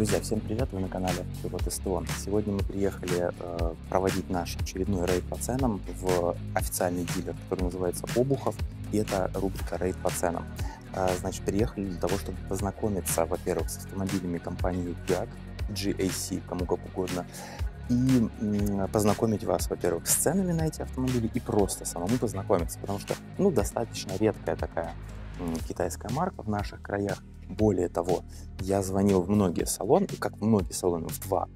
Друзья, всем привет! Вы на канале Пилот СТО. Сегодня мы приехали э, проводить наш очередной рейд по ценам в официальный дилер, который называется Обухов, и это рубрика «Рейд по ценам». Э, значит, приехали для того, чтобы познакомиться, во-первых, с автомобилями компании GAC, GAC, кому как угодно, и познакомить вас, во-первых, с ценами на эти автомобили и просто самому познакомиться, потому что, ну, достаточно редкая такая китайская марка в наших краях. Более того, я звонил в многие салоны, как в многие салоны, в два.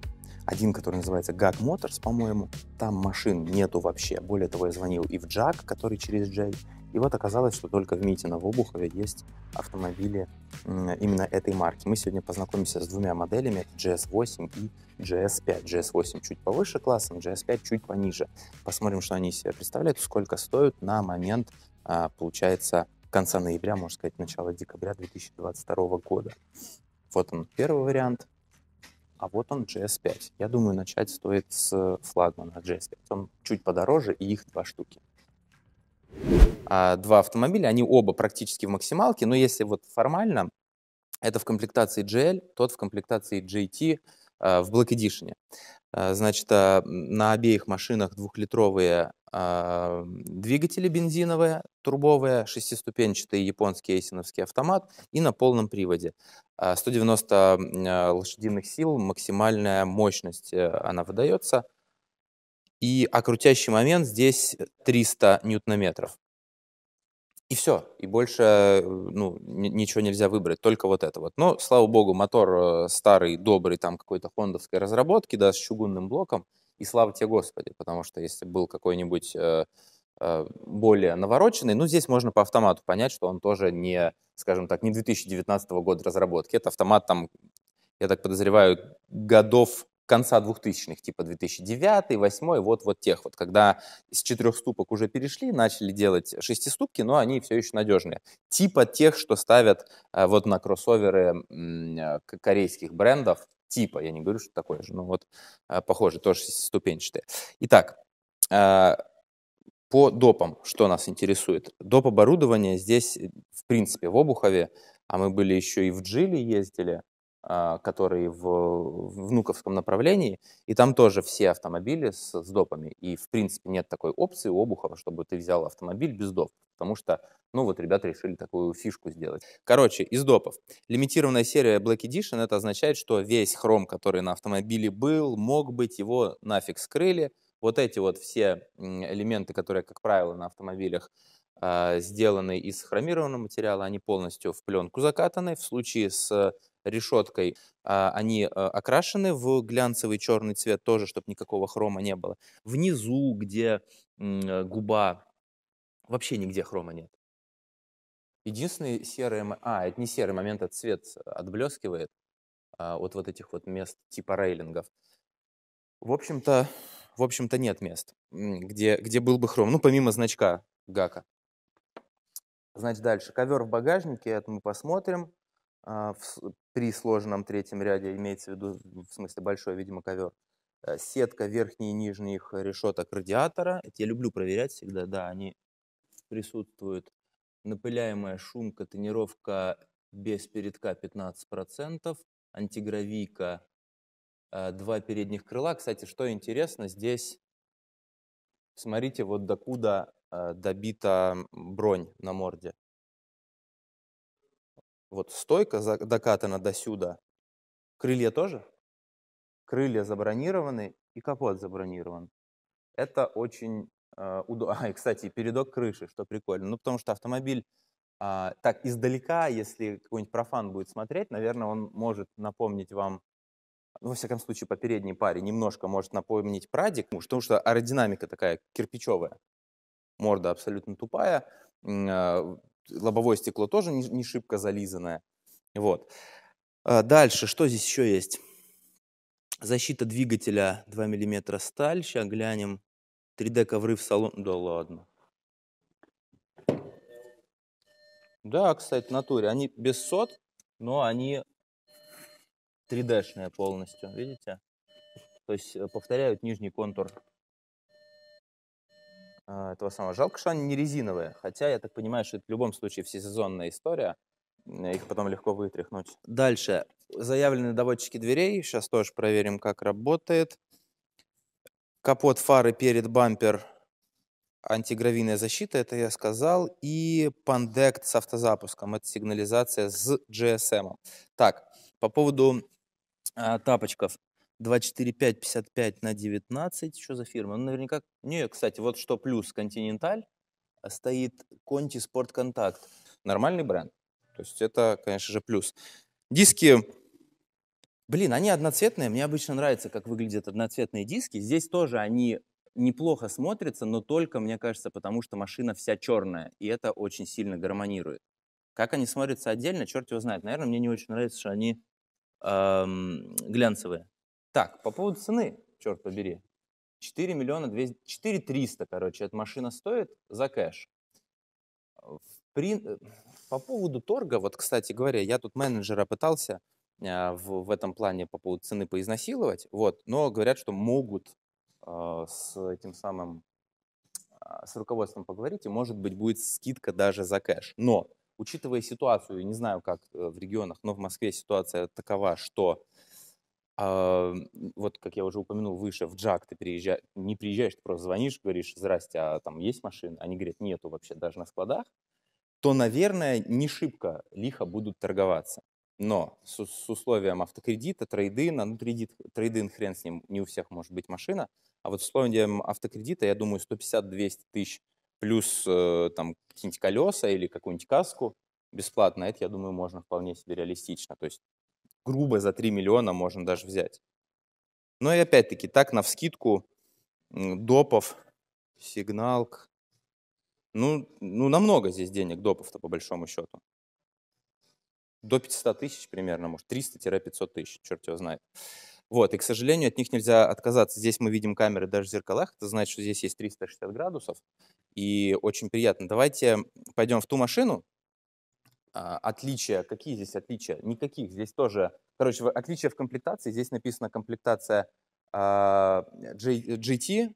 Один, который называется Gag Motors, по-моему, там машин нету вообще. Более того, я звонил и в Jack, который через Джей. И вот оказалось, что только в Митино в Обухове есть автомобили именно этой марки. Мы сегодня познакомимся с двумя моделями, GS8 и GS5. GS8 чуть повыше классом, GS5 чуть пониже. Посмотрим, что они себе представляют, сколько стоят на момент, а, получается, конца ноября, можно сказать, начала декабря 2022 года. Вот он первый вариант, а вот он GS5. Я думаю, начать стоит с флагмана GS5. Он чуть подороже, и их два штуки. А два автомобиля, они оба практически в максималке, но если вот формально, это в комплектации GL, тот в комплектации GT а, в Black Edition. А, значит, а, на обеих машинах двухлитровые а, двигатели бензиновые, турбовые, шестиступенчатый японский эйсиновский автомат и на полном приводе. 190 а, а, лошадиных сил, максимальная мощность э, она выдается. И а крутящий момент здесь 300 ньютон-метров. И все, и больше э, ну, ничего нельзя выбрать, только вот это вот. Но, слава богу, мотор э, старый, добрый, там какой-то хондовской разработки, да, с чугунным блоком – и слава тебе, Господи, потому что если был какой-нибудь э, э, более навороченный, ну, здесь можно по автомату понять, что он тоже не, скажем так, не 2019 года разработки. Это автомат там, я так подозреваю, годов конца 2000-х, типа 2009, 2008, вот, вот тех вот, когда с четырех ступок уже перешли, начали делать шестиступки, но они все еще надежные. Типа тех, что ставят э, вот на кроссоверы корейских брендов, типа, я не говорю, что такое же, но вот а, похоже, тоже ступенчатое. Итак, а, по допам, что нас интересует? Доп оборудование здесь, э, в принципе, в Обухове, а мы были еще и в Джили ездили, а, который в внуковском направлении, и там тоже все автомобили с, с допами. И, в принципе, нет такой опции у Обухова, чтобы ты взял автомобиль без доп, потому что ну вот ребята решили такую фишку сделать. Короче, из допов. Лимитированная серия Black Edition, это означает, что весь хром, который на автомобиле был, мог быть, его нафиг скрыли. Вот эти вот все элементы, которые, как правило, на автомобилях э, сделаны из хромированного материала, они полностью в пленку закатаны. В случае с решеткой, а, они а, окрашены в глянцевый черный цвет тоже, чтобы никакого хрома не было. Внизу, где губа, вообще нигде хрома нет. Единственный серый... А, это не серый момент, а цвет отблескивает а, от вот этих вот мест типа рейлингов. В общем-то, в общем-то нет мест, где, где был бы хром. Ну, помимо значка ГАКа. Значит, дальше. Ковер в багажнике, это мы посмотрим. А, в, при сложенном третьем ряде имеется в виду, в смысле, большой, видимо, ковер. Э, сетка верхней и нижних решеток радиатора. Это я люблю проверять всегда, да, они присутствуют напыляемая шумка, тонировка без передка 15%, антигравийка, э, два передних крыла. Кстати, что интересно, здесь смотрите, вот докуда э, добита бронь на морде. Вот стойка докатана до сюда. Крылья тоже? Крылья забронированы и капот забронирован. Это очень Э, а, и, кстати, передок крыши, что прикольно. Ну, потому что автомобиль а, так издалека, если какой-нибудь профан будет смотреть, наверное, он может напомнить вам, ну, во всяком случае, по передней паре немножко может напомнить прадик, потому что аэродинамика такая кирпичевая, морда абсолютно тупая, а, лобовое стекло тоже не, не шибко зализанное. Вот. А дальше, что здесь еще есть? Защита двигателя 2 мм сталь. Сейчас глянем. 3D ковры в салон. Да ладно. Да, кстати, в натуре. Они без сот, но они 3D-шные полностью, видите? То есть э, повторяют нижний контур а, этого самого. Жалко, что они не резиновые, хотя я так понимаю, что это в любом случае всесезонная история, их потом легко вытряхнуть. Дальше. Заявлены доводчики дверей, сейчас тоже проверим, как работает. Капот, фары, перед, бампер, антигравийная защита, это я сказал, и пандект с автозапуском, это сигнализация с GSM. Так, по поводу э, тапочков. 245-55 на 19. Что за фирма? Ну, наверняка... Не, кстати, вот что плюс Continental. А, стоит Conti Sport Contact. Нормальный бренд. То есть это, конечно же, плюс. Диски Блин, они одноцветные. Мне обычно нравится, как выглядят одноцветные диски. Здесь тоже они неплохо смотрятся, но только, мне кажется, потому что машина вся черная, и это очень сильно гармонирует. Как они смотрятся отдельно, черт его знает. Наверное, мне не очень нравится, что они эм, глянцевые. Так, по поводу цены, черт побери. 4 миллиона 200, 4 300, короче, эта машина стоит за кэш. При... Э, по поводу торга, вот, кстати говоря, я тут менеджера пытался а, в, в этом плане по поводу цены поизнасиловать, вот, но говорят, что могут э, с этим самым, э, с руководством поговорить, и, может быть, будет скидка даже за кэш. Но, учитывая ситуацию, не знаю, как э, в регионах, но в Москве ситуация такова, что э, вот, как я уже упомянул выше, в Джак ты приезжаешь, не приезжаешь, ты просто звонишь, говоришь, здрасте, а там есть машина? Они говорят, нету вообще, даже на складах то, наверное, не шибко лихо будут торговаться. Но с, с условием автокредита, трейдина, ну, кредит, трейдин хрен с ним, не у всех может быть машина, а вот с условием автокредита, я думаю, 150-200 тысяч плюс э, там какие-нибудь колеса или какую-нибудь каску бесплатно, это, я думаю, можно вполне себе реалистично. То есть грубо за 3 миллиона можно даже взять. Но и опять-таки, так, на вскидку допов, сигналк, ну, ну, намного здесь денег допов-то, по большому счету до 500 тысяч примерно, может, 300-500 тысяч, черт его знает. Вот, и, к сожалению, от них нельзя отказаться. Здесь мы видим камеры даже в зеркалах, это значит, что здесь есть 360 градусов, и очень приятно. Давайте пойдем в ту машину. А, отличия, какие здесь отличия? Никаких, здесь тоже, короче, отличия в комплектации, здесь написано комплектация а, GT,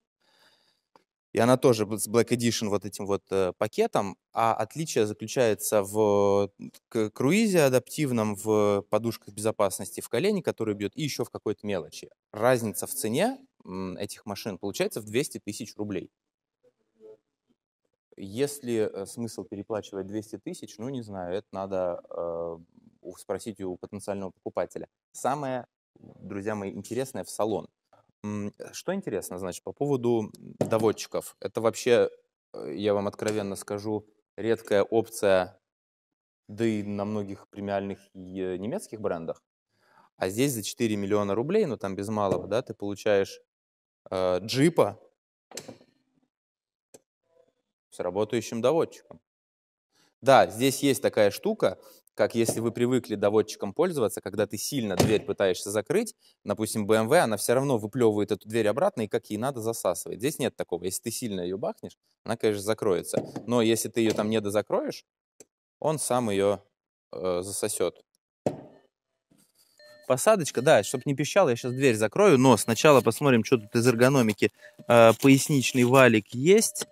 и она тоже с Black Edition вот этим вот э, пакетом, а отличие заключается в к, круизе адаптивном, в подушках безопасности, в колене, который бьет, и еще в какой-то мелочи. Разница в цене этих машин получается в 200 тысяч рублей. Если э, смысл переплачивать 200 тысяч, ну не знаю, это надо э, спросить у потенциального покупателя. Самое, друзья мои, интересное в салон. Что интересно, значит, по поводу доводчиков. Это вообще, э, я вам откровенно скажу, редкая опция, да и на многих премиальных немецких брендах. А здесь за 4 миллиона рублей, ну там без малого, да, ты получаешь э, джипа с работающим доводчиком. Да, здесь есть такая штука, как если вы привыкли доводчиком пользоваться, когда ты сильно дверь пытаешься закрыть, допустим, BMW, эм она все равно выплевывает эту дверь обратно и как ей надо засасывает. Здесь нет такого. Если ты сильно ее бахнешь, она, конечно, закроется. Но если ты ее там не дозакроешь, он сам ее э, засосет. Посадочка, да, чтобы не пищал, я сейчас дверь закрою, но сначала посмотрим, что тут из эргономики. Э, поясничный валик есть.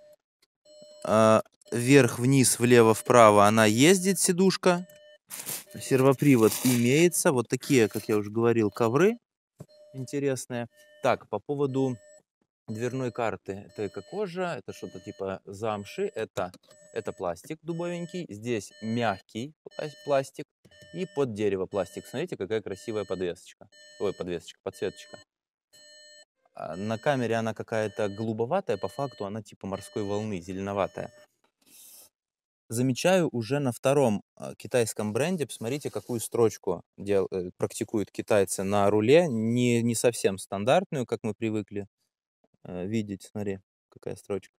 Э, вверх-вниз, влево-вправо она ездит, сидушка сервопривод имеется. Вот такие, как я уже говорил, ковры интересные. Так, по поводу дверной карты. Это эко-кожа, это что-то типа замши, это, это пластик дубовенький. Здесь мягкий пластик и под дерево пластик. Смотрите, какая красивая подвесочка. Ой, подвесочка, подсветочка. А, на камере она какая-то голубоватая, по факту она типа морской волны, зеленоватая замечаю уже на втором а, китайском бренде, посмотрите, какую строчку дел, э, практикуют китайцы на руле, не, не совсем стандартную, как мы привыкли э, видеть, смотри, какая строчка.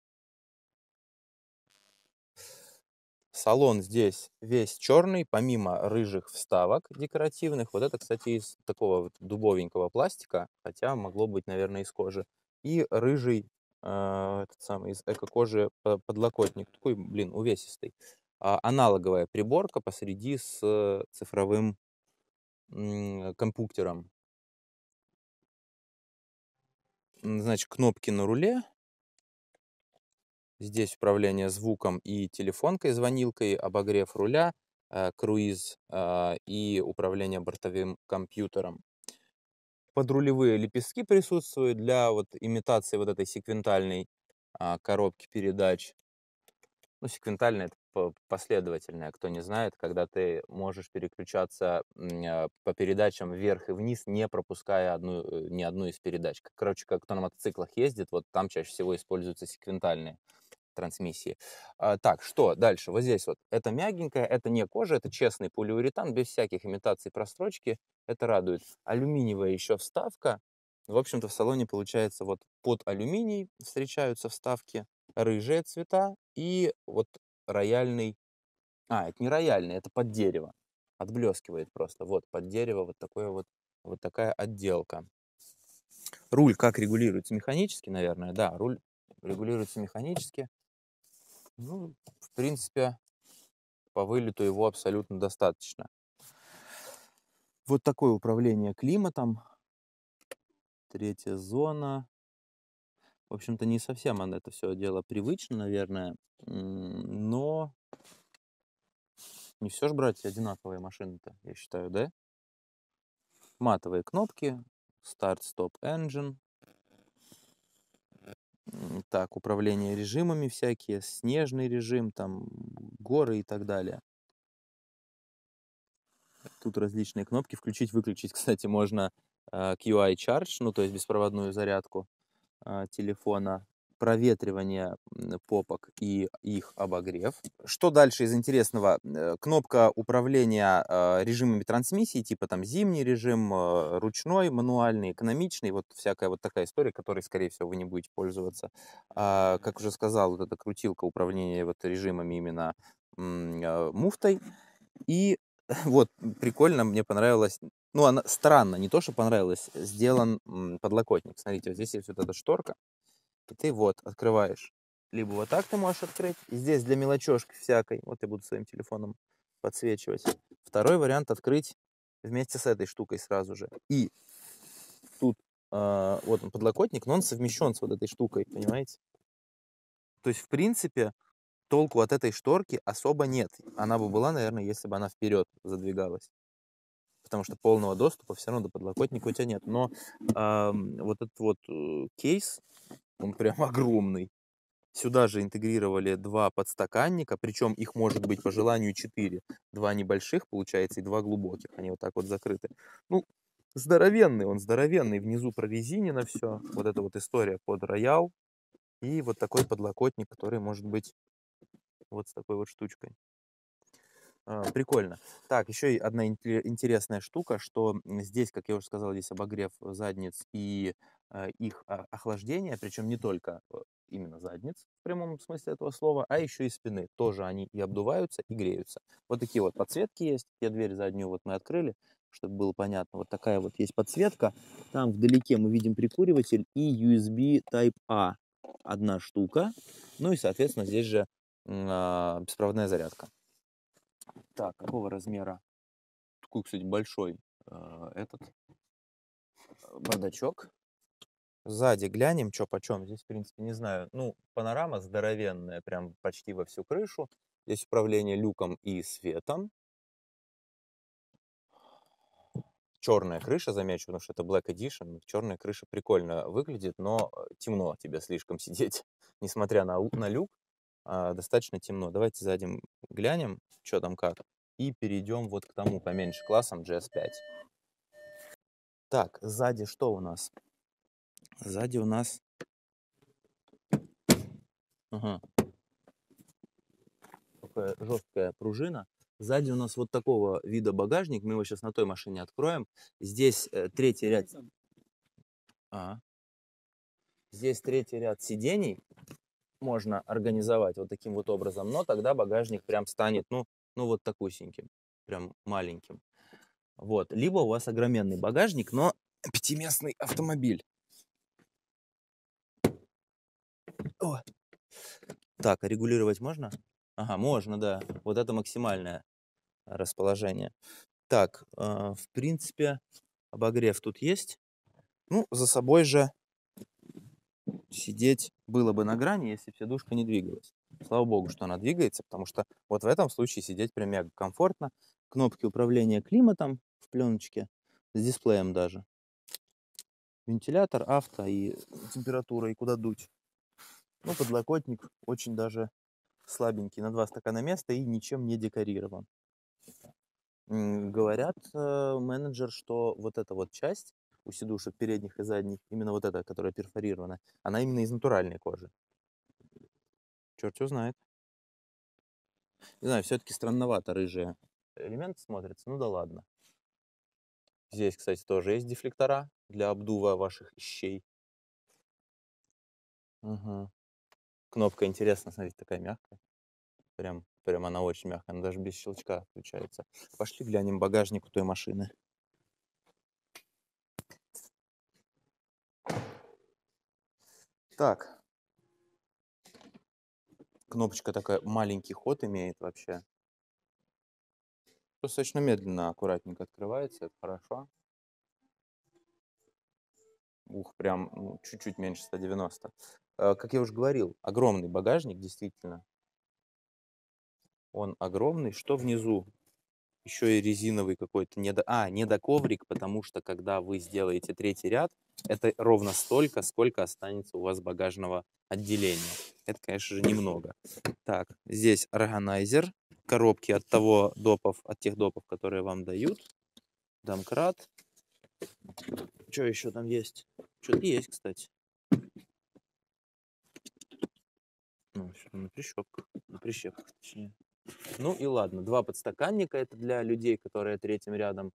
Салон здесь весь черный, помимо рыжих вставок декоративных. Вот это, кстати, из такого вот дубовенького пластика, хотя могло быть, наверное, из кожи. И рыжий а, этот самый, из эко-кожи подлокотник, такой, блин, увесистый. А, аналоговая приборка посреди с э, цифровым компьютером. Значит, кнопки на руле. Здесь управление звуком и телефонкой, звонилкой, обогрев руля, э, круиз а, и управление бортовым компьютером подрулевые лепестки присутствуют для вот имитации вот этой секвентальной а, коробки передач. Ну, секвентальная это последовательная, кто не знает, когда ты можешь переключаться а, по передачам вверх и вниз, не пропуская одну, э, ни одну из передач. Короче, как кто на мотоциклах ездит, вот там чаще всего используются секвентальные трансмиссии. А, так, что дальше? Вот здесь вот. Это мягенькая, это не кожа, это честный полиуретан, без всяких имитаций прострочки. Это радует. Алюминиевая еще вставка. В общем-то, в салоне получается вот под алюминий встречаются вставки, рыжие цвета и вот рояльный... А, это не рояльный, это под дерево. Отблескивает просто. Вот, под дерево вот, такое вот, вот такая отделка. Руль как регулируется? Механически, наверное, да, руль регулируется механически. Ну, в принципе, по вылету его абсолютно достаточно. Вот такое управление климатом. Третья зона. В общем-то, не совсем она это все дело привычно, наверное, но не все же брать одинаковые машины-то, я считаю, да? Матовые кнопки, старт-стоп engine, так, управление режимами всякие, снежный режим, там, горы и так далее. Тут различные кнопки. Включить, выключить, кстати, можно а, QI Charge, ну, то есть беспроводную зарядку а, телефона проветривание попок и их обогрев. Что дальше из интересного? Э, кнопка управления э, режимами трансмиссии, типа там зимний режим, э, ручной, мануальный, экономичный, вот всякая вот такая история, которой, скорее всего, вы не будете пользоваться. А, как уже сказал, вот эта крутилка управления вот режимами именно муфтой. И вот, прикольно, мне понравилось. Ну, она странно, не то, что понравилось, сделан подлокотник. Смотрите, вот здесь есть вот эта шторка, и ты вот открываешь. Либо вот так ты можешь открыть. И здесь для мелочешки всякой, вот я буду своим телефоном подсвечивать. Второй вариант открыть вместе с этой штукой сразу же. И тут э, вот он подлокотник, но он совмещен с вот этой штукой, понимаете? То есть, в принципе, толку от этой шторки особо нет. Она бы была, наверное, если бы она вперед задвигалась потому что полного доступа все равно до подлокотника у тебя нет. Но э, вот этот вот э, кейс, он прям огромный. Сюда же интегрировали два подстаканника, причем их может быть по желанию четыре. Два небольших, получается, и два глубоких. Они вот так вот закрыты. Ну, здоровенный он, здоровенный. Внизу прорезинено все. Вот эта вот история под роял. И вот такой подлокотник, который может быть вот с такой вот штучкой. А, прикольно. Так, еще одна интересная штука, что здесь, как я уже сказал, здесь обогрев задниц и э, их а, охлаждение, причем не только э, именно задниц в прямом смысле этого слова, а еще и спины. Тоже они и обдуваются, и греются. Вот такие вот подсветки есть. Я дверь заднюю вот мы открыли, чтобы было понятно. Вот такая вот есть подсветка. Там вдалеке мы видим прикуриватель и USB Type-A. Одна штука. Ну и, соответственно, здесь же а, беспроводная зарядка. Так, какого размера? Такой, кстати, большой э, этот бардачок. Сзади глянем, что почем. Здесь, в принципе, не знаю. Ну, панорама здоровенная, прям почти во всю крышу. Здесь управление люком и светом. Черная крыша, замечу, потому что это Black Edition. Черная крыша прикольно выглядит, но э, темно тебе слишком сидеть, несмотря на, на люк. А, достаточно темно. Давайте сзади глянем, что там как, и перейдем вот к тому поменьше классам GS5. Так, сзади что у нас? Сзади у нас... Ага. Такая жесткая пружина. Сзади у нас вот такого вида багажник. Мы его сейчас на той машине откроем. Здесь э, третий ряд... А. Здесь третий ряд сидений можно организовать вот таким вот образом, но тогда багажник прям станет, ну, ну вот такусеньким, прям маленьким. Вот. Либо у вас огроменный багажник, но пятиместный автомобиль. О. Так, а регулировать можно? Ага, можно, да. Вот это максимальное расположение. Так, э, в принципе, обогрев тут есть. Ну, за собой же сидеть было бы на грани, если бы сидушка не двигалась. Слава богу, что она двигается, потому что вот в этом случае сидеть прям мега комфортно. Кнопки управления климатом в пленочке, с дисплеем даже. Вентилятор, авто и температура, и куда дуть. Ну, подлокотник очень даже слабенький, на два стакана места и ничем не декорирован. Говорят э, менеджер, что вот эта вот часть у сидушек передних и задних, именно вот эта, которая перфорирована, она именно из натуральной кожи. Черт его знает. Не знаю, все-таки странновато рыжие элемент смотрится, ну да ладно. Здесь, кстати, тоже есть дефлектора для обдува ваших щей. Угу. Кнопка интересная, смотрите, такая мягкая. Прям, прям она очень мягкая, она даже без щелчка включается. Пошли глянем багажник у той машины. Так. Кнопочка такая, маленький ход имеет вообще. Достаточно медленно, аккуратненько открывается, это хорошо. Ух, прям ну, чуть-чуть меньше 190. Э, как я уже говорил, огромный багажник, действительно. Он огромный. Что внизу еще и резиновый какой-то недо... А, недоковрик, потому что когда вы сделаете третий ряд, это ровно столько, сколько останется у вас багажного отделения. Это, конечно же, немного. Так, здесь органайзер, коробки от того допов, от тех допов, которые вам дают, домкрат. Что еще там есть? Что-то есть, кстати. Ну, все на прищепках, на прищепках, точнее. Ну и ладно, два подстаканника это для людей, которые третьим рядом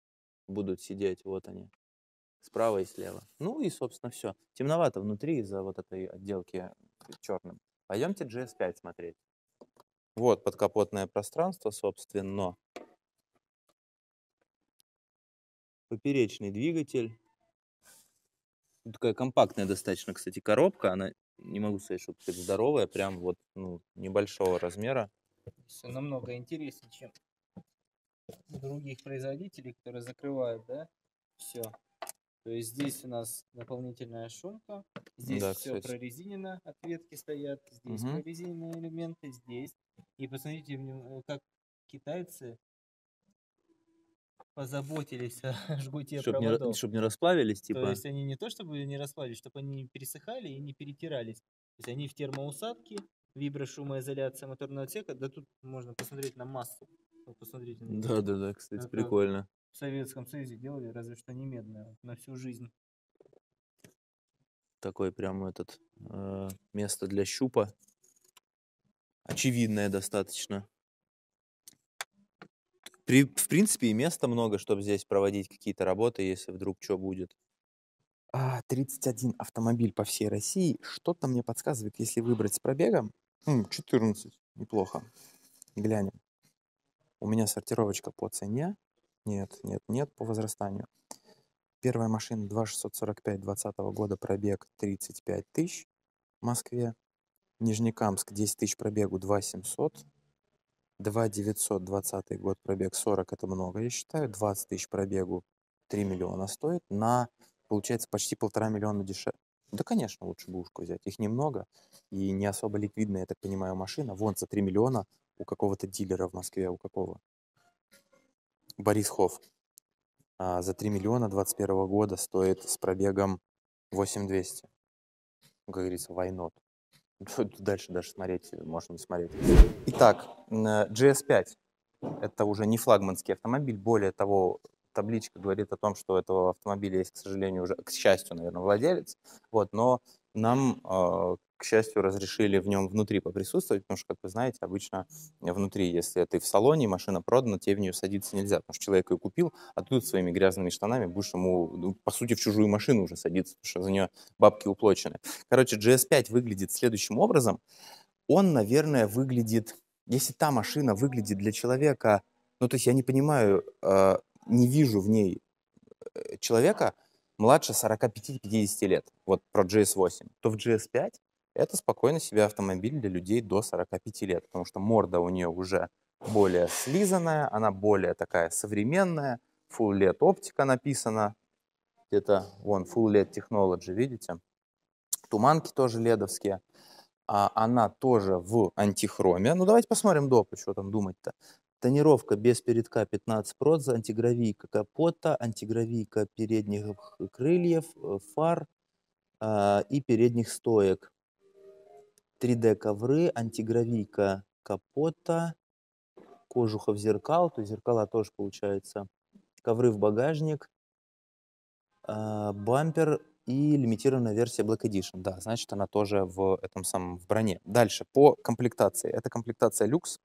будут сидеть, вот они, справа и слева. Ну и, собственно, все. Темновато внутри из-за вот этой отделки черным. Пойдемте GS5 смотреть. Вот подкапотное пространство, собственно. Поперечный двигатель. Ну, такая компактная достаточно, кстати, коробка. Она, не могу сказать, что здоровая, прям вот ну, небольшого размера. Все намного интереснее, чем других производителей, которые закрывают, да, все. То есть здесь у нас дополнительная шумка, здесь да, все прорезинено, ответки а стоят, здесь угу. прорезиненные элементы, здесь. И посмотрите, э, как китайцы позаботились о жгуте чтобы проводов. Не, чтобы не расплавились, типа. То есть они не то чтобы не расплавились, чтобы они не пересыхали и не перетирались. То есть они в термоусадке, виброшумоизоляция моторного отсека. Да тут можно посмотреть на массу. Вот посмотрите. На да, да, да, кстати, Это прикольно. В Советском Союзе делали, разве что не медная, на всю жизнь. Такой прям этот э, место для щупа. Очевидное достаточно. При, в принципе, и места много, чтобы здесь проводить какие-то работы, если вдруг что будет. 31 а, автомобиль по всей России. Что-то мне подсказывает, если выбрать с пробегом, 14. Ну, неплохо. Глянем. У меня сортировочка по цене. Нет, нет, нет, по возрастанию. Первая машина 2645 2020 года, пробег 35 тысяч в Москве. Нижнекамск 10 тысяч пробегу 2700. 2920 год пробег 40 это много, я считаю. 20 тысяч пробегу 3 миллиона стоит. На, получается, почти полтора миллиона дешевле. Да, конечно, лучше бушку взять. Их немного и не особо ликвидная, я так понимаю, машина. Вон за 3 миллиона у какого-то дилера в Москве, а у какого? Борис Хофф. А за 3 миллиона 21 года стоит с пробегом 8200. Как говорится, войнот. Дальше даже смотреть, э, можно не смотреть. Итак, э, GS5 это уже не флагманский автомобиль, более того, табличка говорит о том, что этого автомобиля есть, к сожалению, уже, к счастью, наверное, владелец. Вот, но нам, а, к счастью, разрешили в нем внутри поприсутствовать, потому что, как вы знаете, обычно внутри, если ты в салоне, машина продана, тебе в нее садиться нельзя, потому что человек ее купил, а ты своими грязными штанами будешь ему, ну, по сути, в чужую машину уже садиться, потому что за нее бабки уплочены. Короче, GS5 выглядит следующим образом. Он, наверное, выглядит, если та машина выглядит для человека, ну, то есть я не понимаю, а, не вижу в ней э, человека младше 45-50 лет, вот про GS8, то в GS5 это спокойно себе автомобиль для людей до 45 лет, потому что морда у нее уже более слизанная, она более такая современная, Full LED оптика написана, где-то вон Full LED Technology, видите? Туманки тоже ледовские. А она тоже в антихроме. Ну, давайте посмотрим допы, что там думать-то. Тонировка без передка 15 проц, антигравийка капота, антигравийка передних крыльев, э, фар э, и передних стоек. 3D ковры, антигравийка капота, кожухов зеркал, то есть зеркала тоже получается, ковры в багажник, э, бампер и лимитированная версия Black Edition. Да, значит, она тоже в этом самом в броне. Дальше, по комплектации. Это комплектация люкс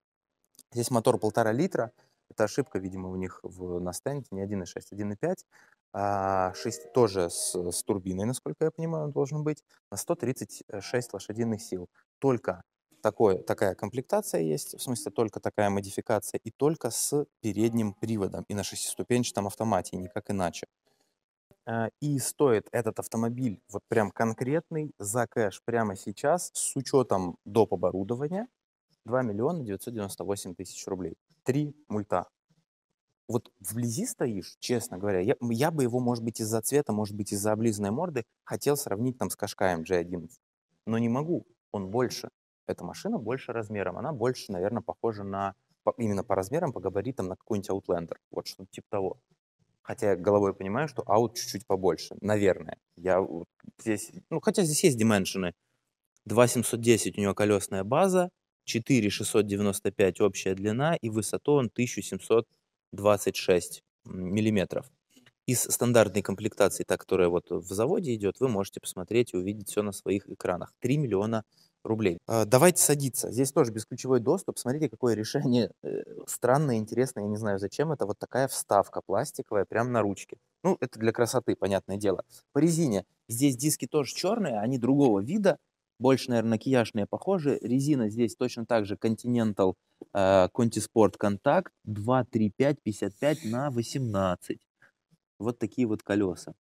Здесь мотор полтора литра. Это ошибка, видимо, у них в, на стенде, не 1.6, 1.5. А 6 а, тоже с, с турбиной, насколько я понимаю, он должен быть, на 136 лошадиных сил. Только такое, такая комплектация есть, в смысле только такая модификация, и только с передним приводом, и на шестиступенчатом автомате, никак иначе. А, и стоит этот автомобиль вот прям конкретный за кэш прямо сейчас с учетом доп. оборудования, 2 миллиона 998 тысяч рублей. Три мульта. Вот вблизи стоишь, честно говоря, я, я бы его, может быть, из-за цвета, может быть, из-за облизанной морды хотел сравнить там с Кашкаем G11. Но не могу, он больше. Эта машина больше размером, она больше, наверное, похожа на, по, именно по размерам, по габаритам на какой-нибудь Outlander, вот что-то типа того. Хотя я головой понимаю, что аут чуть-чуть побольше, наверное. Я вот здесь, ну, хотя здесь есть дименшины. 2710 у него колесная база, 4695 общая длина и высоту он 1726 миллиметров. Из стандартной комплектации, та, которая вот в заводе идет, вы можете посмотреть и увидеть все на своих экранах. 3 миллиона рублей. А, давайте садиться. Здесь тоже бесключевой доступ. Смотрите, какое решение э, странное, интересное. Я не знаю, зачем это. Вот такая вставка пластиковая прямо на ручке. Ну, это для красоты, понятное дело. По резине. Здесь диски тоже черные, они другого вида больше, наверное, на кияшные похожи. Резина здесь точно так же Continental э, Contisport Contact 235 55 на 18. Вот такие вот колеса.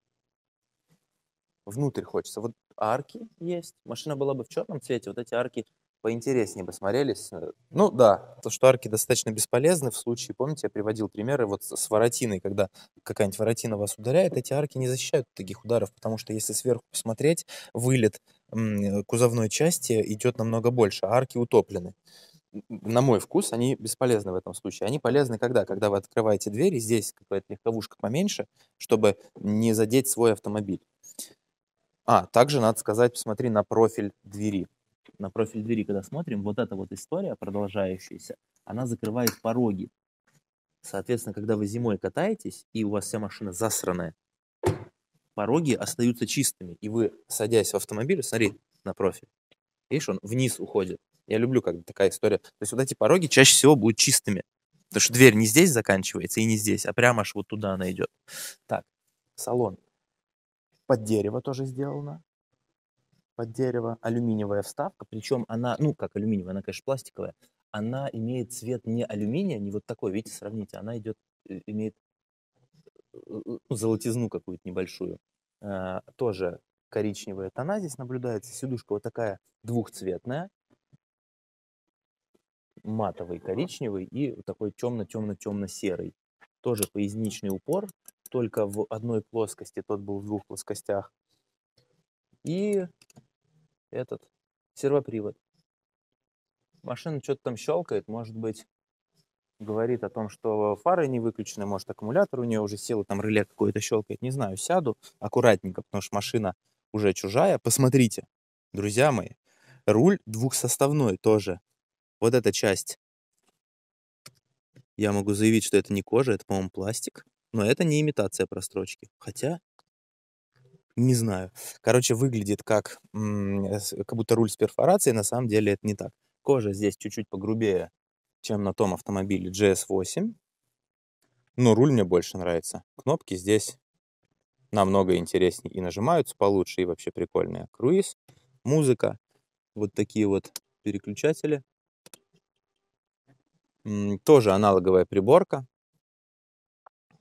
Внутрь хочется. Вот арки есть. Машина была бы в черном цвете, вот эти арки поинтереснее бы смотрелись. Э, ну да, то, что арки достаточно бесполезны в случае, помните, я приводил примеры вот с воротиной, когда какая-нибудь воротина вас ударяет, эти арки не защищают от таких ударов, потому что если сверху посмотреть, вылет кузовной части идет намного больше, а арки утоплены на мой вкус, они бесполезны в этом случае. Они полезны когда? Когда вы открываете дверь, и здесь какая-то легковушка поменьше, чтобы не задеть свой автомобиль. А, также надо сказать, посмотри на профиль двери на профиль двери, когда смотрим, вот эта вот история продолжающаяся, она закрывает пороги. Соответственно, когда вы зимой катаетесь, и у вас вся машина засранная, пороги остаются чистыми, и вы, садясь в автомобиль, смотри на профиль, видишь, он вниз уходит. Я люблю, когда такая история. То есть вот эти пороги чаще всего будут чистыми, потому что дверь не здесь заканчивается и не здесь, а прямо аж вот туда она идет. Так, салон. Под дерево тоже сделано под дерево, алюминиевая вставка, причем она, ну как алюминиевая, она, конечно, пластиковая, она имеет цвет не алюминия, не вот такой, видите, сравните, она идет, э, имеет э, э, ну, золотизну какую-то небольшую. А, тоже коричневая тона здесь наблюдается. Сидушка вот такая двухцветная, матовый коричневый и такой темно-темно-темно-серый. Тоже поясничный упор, только в одной плоскости, тот был в двух плоскостях. И этот сервопривод. Машина что-то там щелкает, может быть, говорит о том, что фары не выключены, может, аккумулятор у нее уже сел, там реле какое-то щелкает, не знаю, сяду аккуратненько, потому что машина уже чужая. Посмотрите, друзья мои, руль двухсоставной тоже. Вот эта часть. Я могу заявить, что это не кожа, это, по-моему, пластик. Но это не имитация прострочки. Хотя не знаю. Короче, выглядит как, э, как будто руль с перфорацией, на самом деле это не так. Кожа здесь чуть-чуть погрубее, чем на том автомобиле GS8, но руль мне больше нравится. Кнопки здесь намного интереснее и нажимаются получше, и вообще прикольные. Круиз, музыка, вот такие вот переключатели. Тоже аналоговая приборка.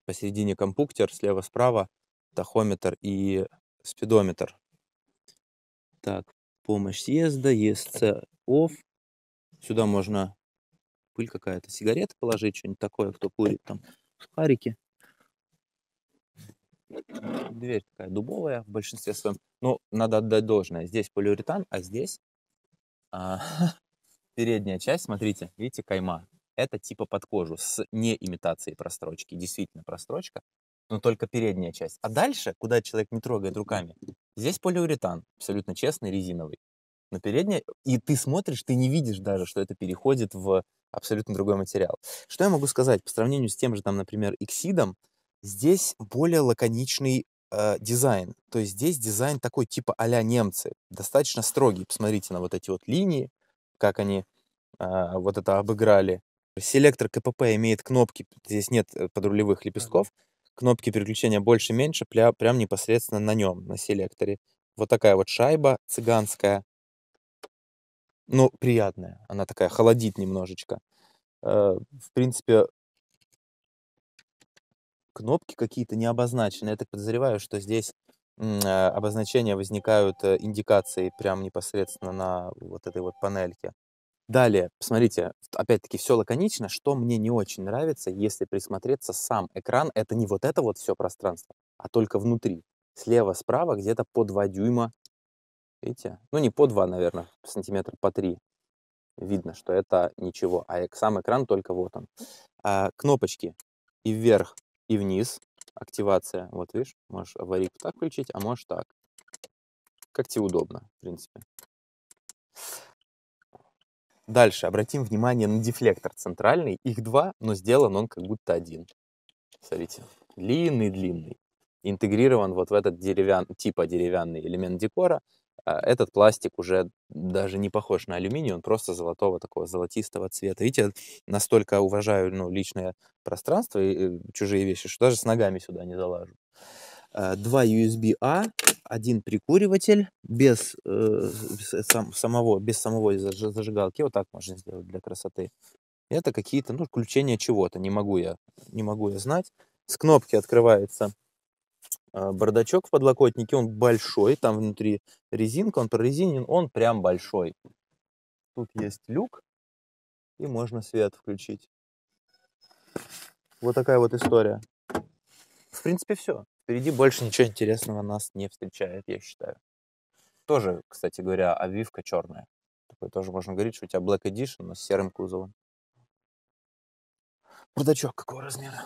Посередине компуктер, слева-справа тахометр и спидометр. Так, помощь съезда, ESC off. Сюда можно пыль какая-то, сигареты положить, что-нибудь такое, кто курит там, шарики. Дверь такая дубовая в большинстве своем. Ну, надо отдать должное. Здесь полиуретан, а здесь а, передняя часть, смотрите, видите, кайма. Это типа под кожу с не имитацией прострочки. Действительно прострочка, но только передняя часть. А дальше, куда человек не трогает руками, здесь полиуретан, абсолютно честный, резиновый. на передняя... И ты смотришь, ты не видишь даже, что это переходит в абсолютно другой материал. Что я могу сказать по сравнению с тем же, там, например, Иксидом, здесь более лаконичный э, дизайн. То есть здесь дизайн такой типа а немцы, достаточно строгий. Посмотрите на вот эти вот линии, как они э, вот это обыграли. Селектор КПП имеет кнопки, здесь нет э, подрулевых лепестков. Ага кнопки переключения больше-меньше прям, непосредственно на нем, на селекторе. Вот такая вот шайба цыганская. Ну, приятная. Она такая холодит немножечко. Э, в принципе, кнопки какие-то не обозначены. Я так подозреваю, что здесь э, обозначения возникают э, индикации прям непосредственно на вот этой вот панельке. Далее, посмотрите, опять-таки все лаконично, что мне не очень нравится, если присмотреться сам экран, это не вот это вот все пространство, а только внутри. Слева-справа где-то по 2 дюйма, видите? Ну не по 2, наверное, сантиметр по 3. Видно, что это ничего, а сам экран только вот он. А, кнопочки и вверх, и вниз, активация, вот видишь, можешь аварийку так включить, а можешь так. Как тебе удобно, в принципе. Дальше обратим внимание на дефлектор центральный. Их два, но сделан он как будто один. Смотрите, длинный-длинный. Интегрирован вот в этот деревян, типа деревянный элемент декора. А, этот пластик уже даже не похож на алюминий, он просто золотого, такого золотистого цвета. Видите, настолько уважаю ну, личное пространство и э, чужие вещи, что даже с ногами сюда не залажу. А, два USB-A один прикуриватель без, э, э, сам, самого, без самого зажигалки. Вот так можно сделать для красоты. Это какие-то, ну, включения чего-то. Не могу я, не могу я знать. С кнопки открывается э, бардачок в подлокотнике, он большой, там внутри резинка, он прорезинен, он прям большой. Тут есть люк, и можно свет включить. Вот такая вот история. В принципе, все. Впереди больше ничего интересного нас не встречает, я считаю. Тоже, кстати говоря, обвивка черная. Такое тоже можно говорить, что у тебя Black Edition, но с серым кузовом. Бардачок какого размера?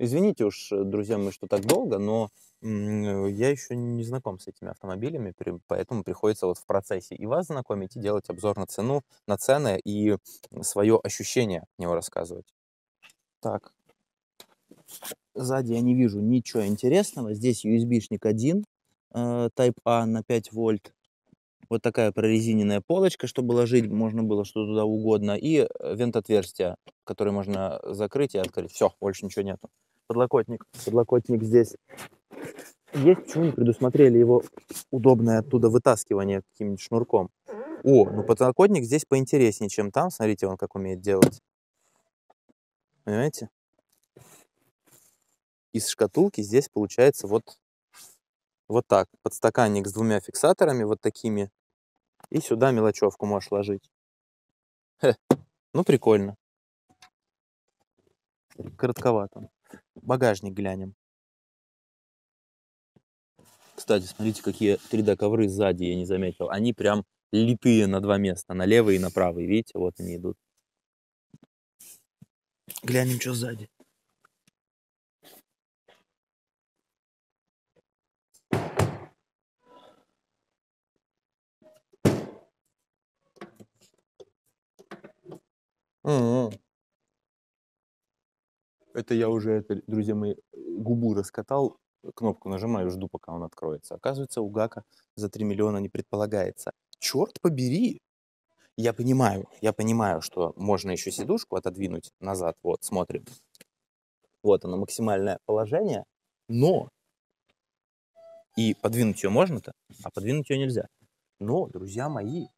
Извините уж, э, друзья мои, что так долго, но я еще не знаком с этими автомобилями, поэтому приходится вот в процессе и вас знакомить, и делать обзор на цену, на цены и свое ощущение от него рассказывать. Так. Сзади я не вижу ничего интересного. Здесь USB-шник один, э, Type-A на 5 вольт. Вот такая прорезиненная полочка, чтобы ложить можно было что туда угодно. И вент отверстия, которое можно закрыть и открыть. Все, больше ничего нету. Подлокотник. Подлокотник здесь есть. Почему не предусмотрели его удобное оттуда вытаскивание каким-нибудь шнурком? О, ну подлокотник здесь поинтереснее, чем там. Смотрите, он как умеет делать. Понимаете? из шкатулки здесь получается вот, вот так. Подстаканник с двумя фиксаторами, вот такими. И сюда мелочевку можешь ложить. Хе, ну прикольно. Коротковато. Багажник глянем. Кстати, смотрите, какие 3D-ковры сзади, я не заметил. Они прям литые на два места, на левый и на правый. Видите, вот они идут. Глянем, что сзади. а Это я уже, это, друзья мои, губу раскатал, кнопку нажимаю, жду, пока он откроется. Оказывается, у Гака за 3 миллиона не предполагается. Черт побери! Я понимаю, я понимаю, что можно еще сидушку отодвинуть назад. Вот, смотрим. Вот оно, максимальное положение. Но! И подвинуть ее можно-то, а подвинуть ее нельзя. Но, друзья мои,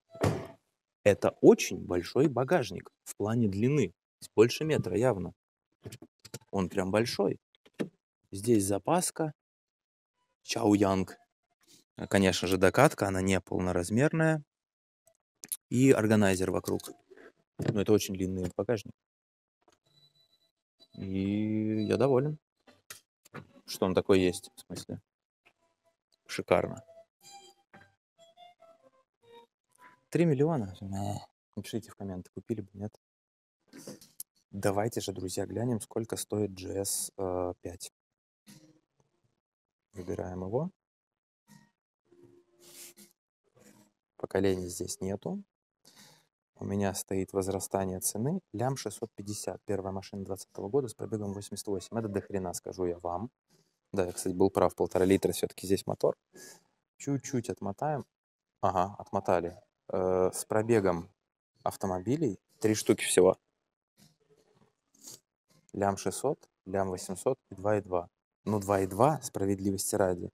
это очень большой багажник в плане длины. Больше метра явно. Он прям большой. Здесь запаска. Чау Янг. А, конечно же, докатка, она не полноразмерная. И органайзер вокруг. Но ну, это очень длинный багажник. И я доволен, что он такой есть, в смысле. Шикарно. 3 миллиона? Э, напишите в комменты, купили бы, нет? Давайте же, друзья, глянем, сколько стоит GS5. Э, Выбираем его. Поколений здесь нету. У меня стоит возрастание цены. Лям 650, первая машина 2020 года с пробегом 88. Это до хрена, скажу я вам. Да, я, кстати, был прав, полтора литра все-таки здесь мотор. Чуть-чуть отмотаем. Ага, отмотали э, с пробегом автомобилей, три штуки всего, лям 600, лям 800 и 2,2. Ну, 2,2, справедливости ради,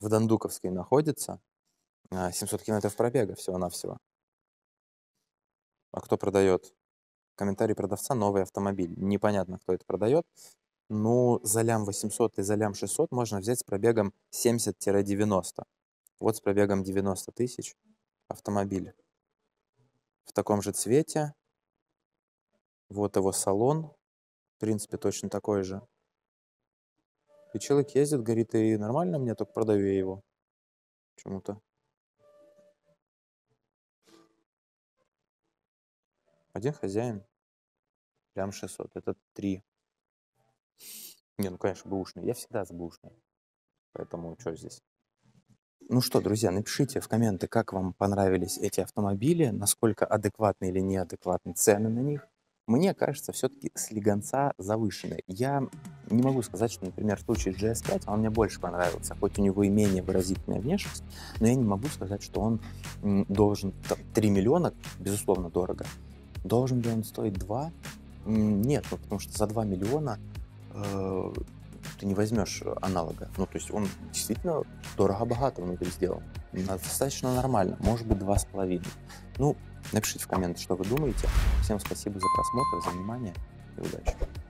в Дондуковской находится 700 э, километров пробега всего-навсего. А кто продает? Комментарий продавца – новый автомобиль. Непонятно, кто это продает. Ну, за лям 800 и за лям 600 можно взять с пробегом 70-90. Вот с пробегом 90 тысяч автомобиль в таком же цвете. Вот его салон, в принципе, точно такой же. И человек ездит, говорит, и нормально мне, только продаю его почему то Один хозяин, прям 600, это 3. Не, ну, конечно, бэушный. Я всегда с бэушный. Поэтому что здесь? Ну что, друзья, напишите в комменты, как вам понравились эти автомобили, насколько адекватны или неадекватны цены на них. Мне кажется, все-таки слегонца завышены. Я не могу сказать, что, например, в случае GS5 он мне больше понравился, хоть у него и менее выразительная внешность, но я не могу сказать, что он должен там, 3 миллиона, безусловно, дорого. Должен ли он стоить 2? Нет, ну, потому что за 2 миллиона э, ты не возьмешь э, аналога. Ну, то есть он действительно дорого-богато внутри сделал, а Достаточно нормально, может быть, два с половиной. Ну, напишите в комменты, что вы думаете. Всем спасибо за просмотр, за внимание и удачи.